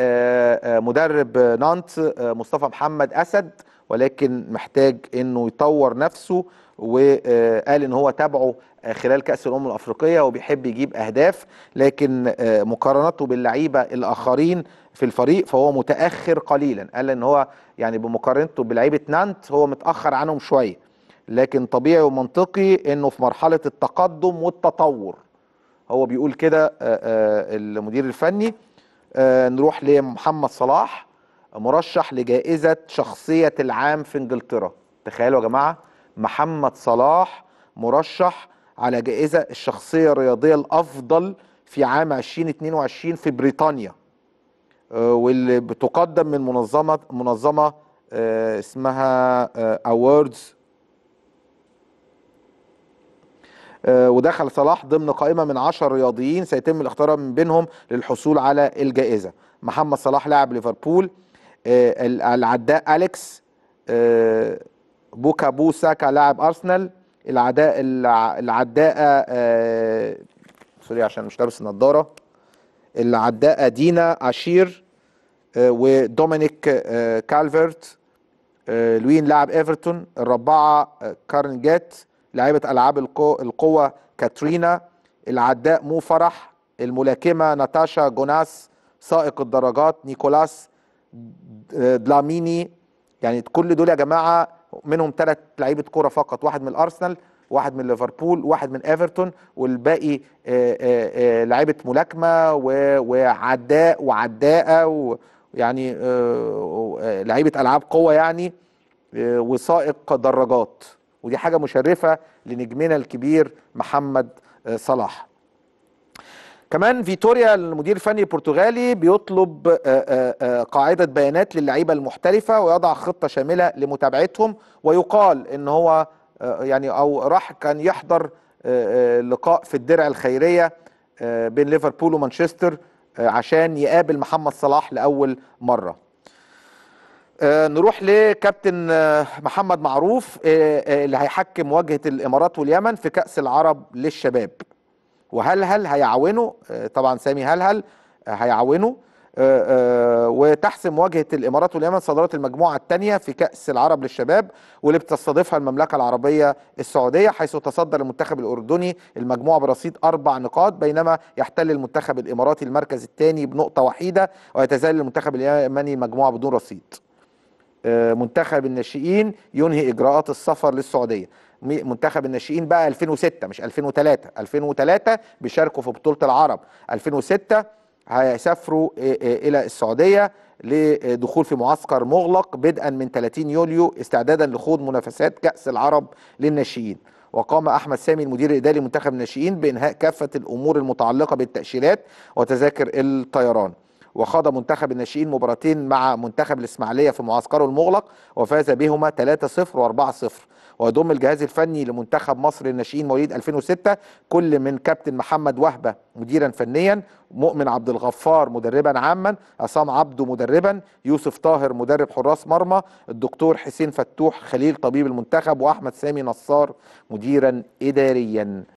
آه، آه، مدرب نانت آه، مصطفى محمد اسد ولكن محتاج انه يطور نفسه وقال ان هو تابعه خلال كاس الامم الافريقيه وبيحب يجيب اهداف لكن مقارنته باللعيبه الاخرين في الفريق فهو متاخر قليلا قال ان هو يعني بمقارنته بلعيبه نانت هو متاخر عنهم شويه لكن طبيعي ومنطقي انه في مرحله التقدم والتطور هو بيقول كده المدير الفني آه، نروح لمحمد صلاح مرشح لجائزة شخصية العام في انجلترا تخيلوا يا جماعة محمد صلاح مرشح على جائزة الشخصية الرياضية الأفضل في عام 2022 في بريطانيا آه، واللي بتقدم من منظمة منظمة آه، اسمها اووردز آه، ودخل صلاح ضمن قائمه من 10 رياضيين سيتم الاختيار من بينهم للحصول على الجائزه محمد صلاح لاعب ليفربول آه، العداء اليكس آه، بوكا بو ساكا لاعب ارسنال العداء العداء سوري عشان مش لابس النضاره العداء دينا اشير ودومينيك كالفرت لوين لاعب ايفرتون الرابعه كارن جات لعبة العاب القوه كاترينا العداء مو فرح الملاكمه ناتاشا جوناس سائق الدرجات نيكولاس دلاميني يعني كل دول يا جماعه منهم ثلاث لعيبه كوره فقط واحد من الارسنال واحد من ليفربول واحد من ايفرتون والباقي لعيبه ملاكمه وعداء وعداءه ويعني لعيبه العاب قوه يعني وسائق دراجات ودي حاجه مشرفه لنجمنا الكبير محمد آه، صلاح كمان فيتوريا المدير الفني البرتغالي بيطلب آه، آه، قاعده بيانات للعيبه المحترفه ويضع خطه شامله لمتابعتهم ويقال ان هو يعني او راح كان يحضر لقاء في الدرع الخيريه بين ليفربول ومانشستر عشان يقابل محمد صلاح لاول مره آه، نروح لكابتن آه، محمد معروف آه، اللي هيحكم مواجهه الامارات واليمن في كاس العرب للشباب وهلهل هيعاونه طبعا سامي هلهل هيعاونه وتحسم مواجهه الامارات واليمن صدرات المجموعه الثانيه في كاس العرب للشباب واللي بتستضيفها المملكه العربيه السعوديه حيث تصدر المنتخب الاردني المجموعه برصيد اربع نقاط بينما يحتل المنتخب الاماراتي المركز الثاني بنقطه وحيده ويتزال المنتخب اليمني المجموعه بدون رصيد. آه، منتخب الناشئين ينهي اجراءات السفر للسعوديه منتخب الناشئين بقى 2006 مش 2003 2003 بيشاركوا في بطوله العرب 2006 هيسافروا آه، آه، الى السعوديه لدخول في معسكر مغلق بدءا من 30 يوليو استعدادا لخوض منافسات كاس العرب للناشئين وقام احمد سامي المدير الاداري لمنتخب الناشئين بانهاء كافه الامور المتعلقه بالتاشيرات وتذاكر الطيران وخاض منتخب الناشئين مباراتين مع منتخب الإسماعيلية في معسكره المغلق وفاز بهما 3-0 و4-0 ويضم الجهاز الفني لمنتخب مصر للناشئين مواليد 2006 كل من كابتن محمد وهبه مديرا فنيا مؤمن عبد الغفار مدربا عاما عصام عبده مدربا يوسف طاهر مدرب حراس مرمى الدكتور حسين فتوح خليل طبيب المنتخب واحمد سامي نصار مديرا اداريا